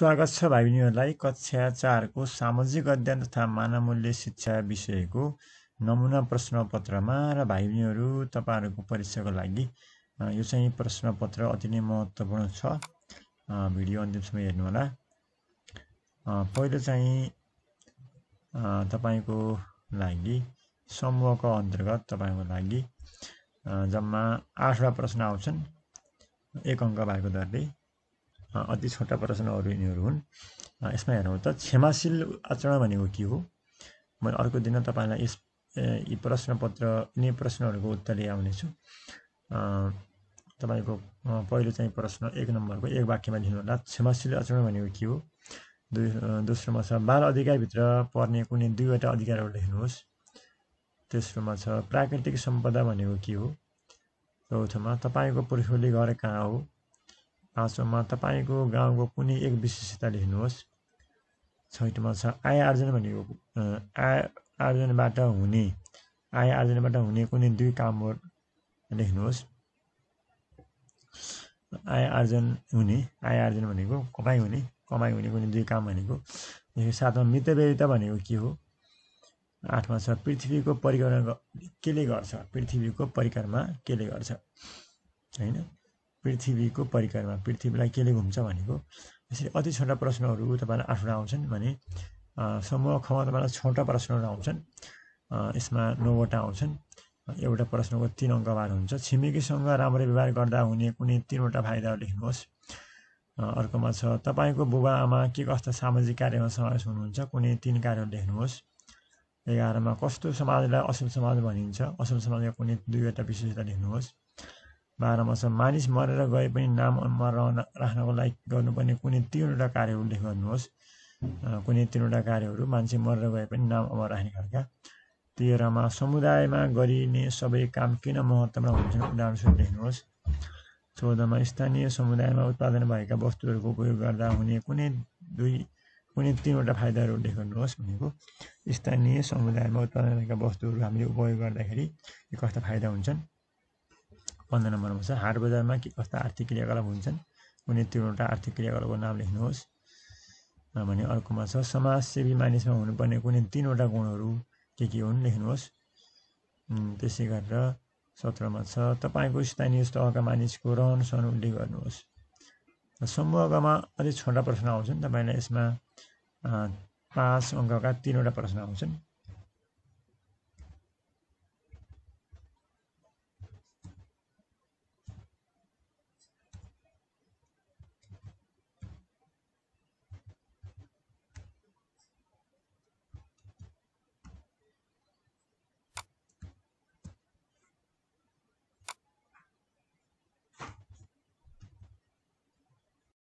स्वागत छ भाइ बहिनीहरूलाई कक्षा चारको सामाजिक अध्ययन तथा मानव मूल्य शिक्षा विषयको नमुना प्रश्नपत्रमा र भाइ बहिनीहरू तपाईँहरूको परीक्षाको लागि यो चाहिँ प्रश्नपत्र अति नै महत्त्वपूर्ण छ भिडियो अन्तिमसम्म हेर्नुहोला पहिलो चाहिँ तपाईँको लागि समूहको अन्तर्गत तपाईँको लागि जम्मा आठवटा प्रश्न आउँछन् एक अङ्क भएको दरले अति छोटा प्रश्नहरू यिनीहरू हुन् यसमा हेरौँ त क्षमाशील आचरण भनेको के हो म अर्को दिन तपाईँलाई यस यी प्रश्नपत्र यिनै प्रश्नहरूको उत्तर ल्याउनेछु तपाईँको पहिलो चाहिँ प्रश्न एक नम्बरको एक वाक्यमा होला क्षमाशील आचरण भनेको के हो दुई दोस्रोमा छ बाल अधिकारभित्र पर्ने कुनै दुईवटा अधिकारहरू लेख्नुहोस् तेस्रोमा छ प्राकृतिक सम्पदा भनेको के हो चौथोमा तपाईँको पुर्खौली घर कहाँ हो पाँचौँमा तपाईँको गाउँको कुनै एक विशेषता लेख्नुहोस् छैटौँमा छ आय आर्जन भनेको आय आर्जनबाट हुने आय आर्जनबाट हुने कुनै दुई कामहरू लेख्नुहोस् आय आर्जन हुने आय आर्जन भनेको कमाइ हुने कमाइ हुने कुनै दुई काम भनेको सातमा मितव्ययता भनेको के हो आठमा छ पृथ्वीको परिक्रमा केले गर्छ पृथ्वीको परिक्रमा केले गर्छ होइन पृथ्वीको परिक्रमा पृथ्वीलाई केले घुम्छ भनेको यसरी अति छोटा प्रश्नहरू तपाईँलाई आठवटा आउँछन् भने समूह खमा तपाईँलाई छोटा प्रश्नहरू आउँछन् यसमा नौवटा आउँछन् एउटा प्रश्नको तिन अङ्कबार हुन्छ छिमेकीसँग राम्रो व्यवहार गर्दा हुने कुनै तिनवटा फाइदाहरू लेख्नुहोस् अर्कोमा छ तपाईँको बुबा आमा के कस्ता सामाजिक कार्यमा समावेश हुनुहुन्छ कुनै तिन कार्यहरू लेख्नुहोस् एघारमा कस्तो समाजलाई असल समाज भनिन्छ असल समाजका कुनै दुईवटा विशेषता लेख्नुहोस् बाह्रमा छ मानिस मरेर गए पनि नाम राख्नको लागि गर्नुपर्ने कुनै तिनवटा कार्य उल्लेख गर्नुहोस् कुनै तिनवटा कार्यहरू मान्छे मरेर गए पनि नाम अमर राख्ने खालका तेह्रमा समुदायमा गरिने सबै काम किन महत्त्वमा हुन्छन् उदाहरणस्वरूप लेख्नुहोस् चौधमा स्थानीय समुदायमा उत्पादन भएका वस्तुहरूको उपयोग गर्दा हुने कुनै दुई कुनै तिनवटा फाइदाहरू उल्लेख गर्नुहोस् भनेको स्थानीय समुदायमा उत्पादन भएका वस्तुहरू हामीले उपयोग गर्दाखेरि कस्ता फाइदा हुन्छन् पन्ध्र नम्बरमा छ हाट बजारमा के कस्ता आर्थिक क्रियाकलाप हुन्छन् कुनै तिनवटा आर्थिक क्रियाकलापको नाम लेख्नुहोस् भने अर्कोमा छ समाजसेवी मानिसमा हुनुपर्ने कुनै तिनवटा गुणहरू के के हुन् लेख्नुहोस् त्यसै गरेर सत्रमा छ तपाईँको स्थानीय तहका मानिसको रहन सहन उल्लेख गर्नुहोस् समूहकामा अझै छोटा प्रश्न आउँछन् तपाईँलाई यसमा पाँच अङ्कका तिनवटा प्रश्न आउँछन्